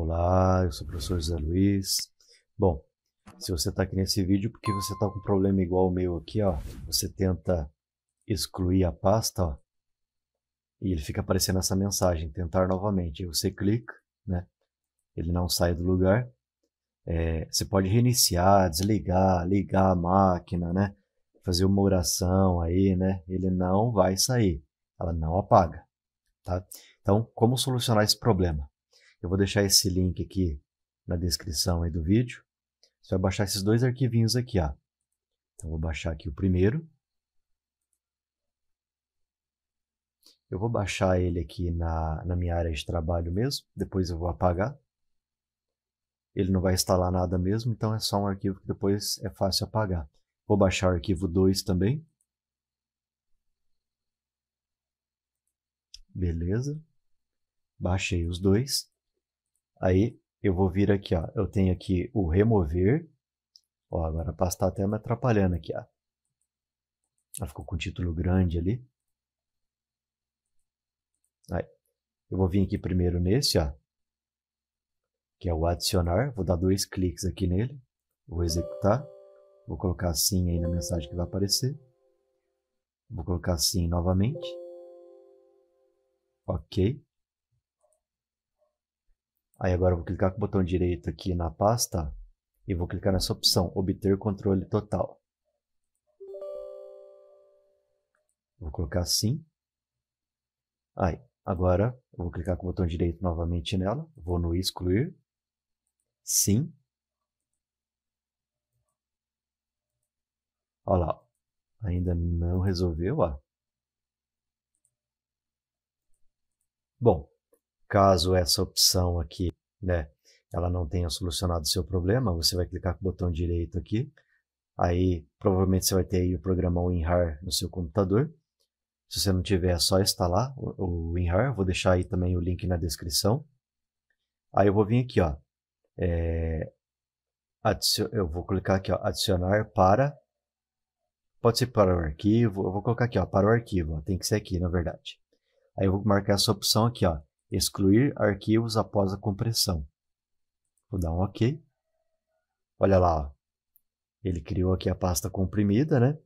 Olá, eu sou o professor José Luiz. Bom, se você está aqui nesse vídeo porque você está com um problema igual ao meu aqui, ó. Você tenta excluir a pasta, ó, e ele fica aparecendo essa mensagem, tentar novamente. Aí você clica, né? Ele não sai do lugar. É, você pode reiniciar, desligar, ligar a máquina, né? Fazer uma oração aí, né? Ele não vai sair. Ela não apaga, tá? Então, como solucionar esse problema? Eu vou deixar esse link aqui na descrição aí do vídeo. Você vai baixar esses dois arquivinhos aqui, ó. Então, vou baixar aqui o primeiro. Eu vou baixar ele aqui na, na minha área de trabalho mesmo, depois eu vou apagar. Ele não vai instalar nada mesmo, então é só um arquivo que depois é fácil apagar. Vou baixar o arquivo 2 também. Beleza. Baixei os dois. Aí eu vou vir aqui, ó, eu tenho aqui o remover. Ó, agora a pasta tá até me atrapalhando aqui. Ó. Ela ficou com o título grande ali. Aí. Eu vou vir aqui primeiro nesse, ó, que é o adicionar. Vou dar dois cliques aqui nele. Vou executar. Vou colocar sim aí na mensagem que vai aparecer. Vou colocar sim novamente. Ok. Aí agora eu vou clicar com o botão direito aqui na pasta e vou clicar nessa opção, obter controle total. Vou colocar assim. Aí, agora eu vou clicar com o botão direito novamente nela, vou no excluir, sim. Olha lá, ainda não resolveu, ó. Bom, Caso essa opção aqui, né, ela não tenha solucionado o seu problema, você vai clicar com o botão direito aqui. Aí, provavelmente você vai ter aí o programa WinRAR no seu computador. Se você não tiver, é só instalar o WinRAR. Vou deixar aí também o link na descrição. Aí eu vou vir aqui, ó. É, eu vou clicar aqui, ó, adicionar para. Pode ser para o arquivo. Eu vou colocar aqui, ó, para o arquivo. Ó, tem que ser aqui, na verdade. Aí eu vou marcar essa opção aqui, ó. Excluir arquivos após a compressão. Vou dar um OK. Olha lá, ó. ele criou aqui a pasta comprimida, né?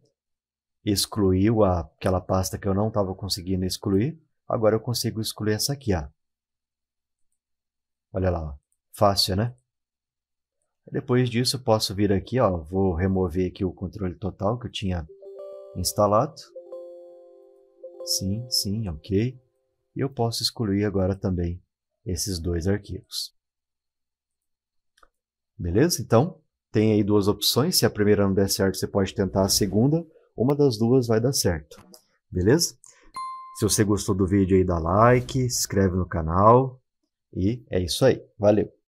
Excluiu a, aquela pasta que eu não estava conseguindo excluir. Agora eu consigo excluir essa aqui, ó. Olha lá, ó. fácil, né? Depois disso, posso vir aqui, ó, vou remover aqui o controle total que eu tinha instalado. Sim, sim, ok. E eu posso excluir agora também esses dois arquivos. Beleza? Então, tem aí duas opções. Se a primeira não der certo, você pode tentar a segunda. Uma das duas vai dar certo. Beleza? Se você gostou do vídeo aí, dá like, se inscreve no canal. E é isso aí. Valeu!